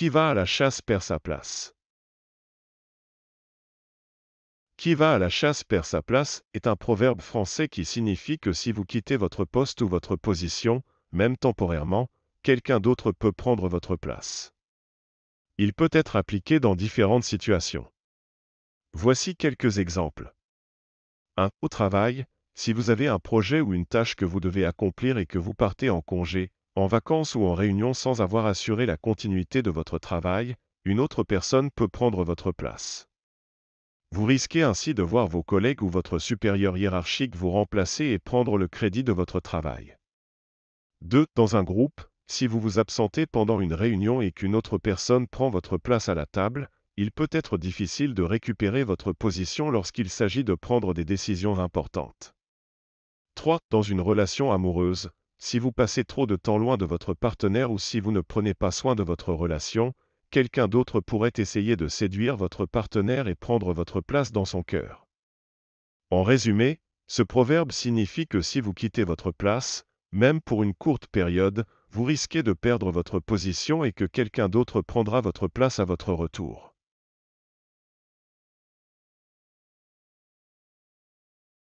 Qui va à la chasse perd sa place. Qui va à la chasse perd sa place est un proverbe français qui signifie que si vous quittez votre poste ou votre position, même temporairement, quelqu'un d'autre peut prendre votre place. Il peut être appliqué dans différentes situations. Voici quelques exemples. 1. Au travail, si vous avez un projet ou une tâche que vous devez accomplir et que vous partez en congé, en vacances ou en réunion sans avoir assuré la continuité de votre travail, une autre personne peut prendre votre place. Vous risquez ainsi de voir vos collègues ou votre supérieur hiérarchique vous remplacer et prendre le crédit de votre travail. 2. Dans un groupe, si vous vous absentez pendant une réunion et qu'une autre personne prend votre place à la table, il peut être difficile de récupérer votre position lorsqu'il s'agit de prendre des décisions importantes. 3. Dans une relation amoureuse, si vous passez trop de temps loin de votre partenaire ou si vous ne prenez pas soin de votre relation, quelqu'un d'autre pourrait essayer de séduire votre partenaire et prendre votre place dans son cœur. En résumé, ce proverbe signifie que si vous quittez votre place, même pour une courte période, vous risquez de perdre votre position et que quelqu'un d'autre prendra votre place à votre retour.